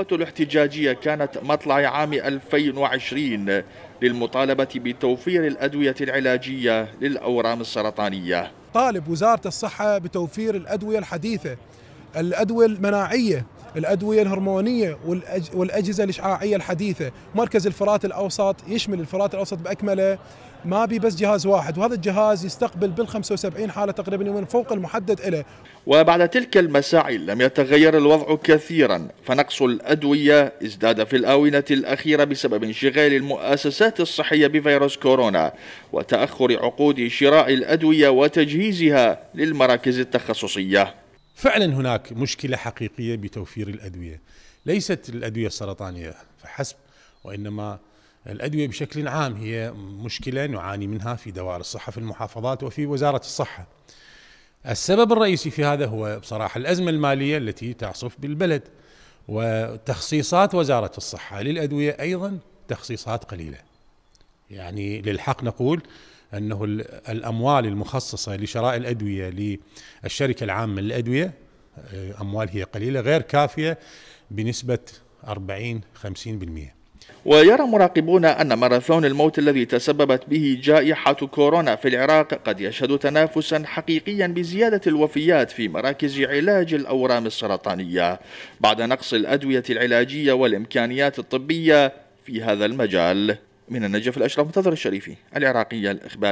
الحلقة الاحتجاجية كانت مطلع عام 2020 للمطالبة بتوفير الأدوية العلاجية للأورام السرطانية طالب وزارة الصحة بتوفير الأدوية الحديثة الأدوية المناعية الأدوية الهرمونية والأجهزة الإشعاعية الحديثة مركز الفرات الأوسط يشمل الفرات الأوسط بأكمله ما بي بس جهاز واحد وهذا الجهاز يستقبل بال 75 حالة تقريبا يوميا فوق المحدد له وبعد تلك المساعي لم يتغير الوضع كثيرا فنقص الأدوية ازداد في الآونة الأخيرة بسبب انشغال المؤسسات الصحية بفيروس كورونا وتأخر عقود شراء الأدوية وتجهيزها للمراكز التخصصية فعلا هناك مشكله حقيقيه بتوفير الادويه ليست الادويه السرطانيه فحسب وانما الادويه بشكل عام هي مشكله نعاني منها في دوائر الصحه في المحافظات وفي وزاره الصحه السبب الرئيسي في هذا هو بصراحه الازمه الماليه التي تعصف بالبلد وتخصيصات وزاره الصحه للادويه ايضا تخصيصات قليله يعني للحق نقول انه الاموال المخصصه لشراء الادويه للشركه العامه للادويه آه، اموال هي قليله غير كافيه بنسبه 40 50% ويرى مراقبون أن ماراثون الموت الذي تسببت به جائحة كورونا في العراق قد يشهد تنافسا حقيقيا بزيادة الوفيات في مراكز علاج الأورام السرطانية بعد نقص الأدوية العلاجية والإمكانيات الطبية في هذا المجال من النجف الأشرف منتظر الشريفي العراقية الإخبارية